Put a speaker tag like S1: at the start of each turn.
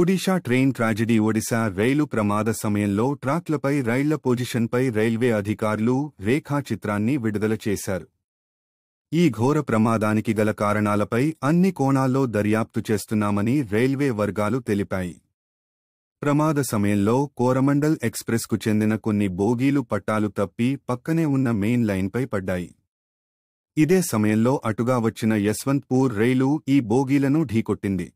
S1: Odisha train tragedy Odisha రైలు ప్రమాద సమయంలో ట్రాక్లపై రైళ్ల పొజిషన్పై రైల్వే అధికారులు రేఖాచిత్రాన్ని విడుదల చేశారు ఈ ఘోర ప్రమాదానికి గల కారణాలపై అన్ని కోణాల్లో దర్యాప్తు చేస్తున్నామని రైల్వే వర్గాలు తెలిపాయి ప్రమాద సమయంలో కోరమండల్ ఎక్స్ప్రెస్కు చెందిన కొన్ని బోగీలు పట్టాలు తప్పి పక్కనే ఉన్న మెయిన్ లైన్పై పడ్డాయి ఇదే సమయంలో అటుగా వచ్చిన యశ్వంత్పూర్ రైలు ఈ బోగీలను ఢీకొట్టింది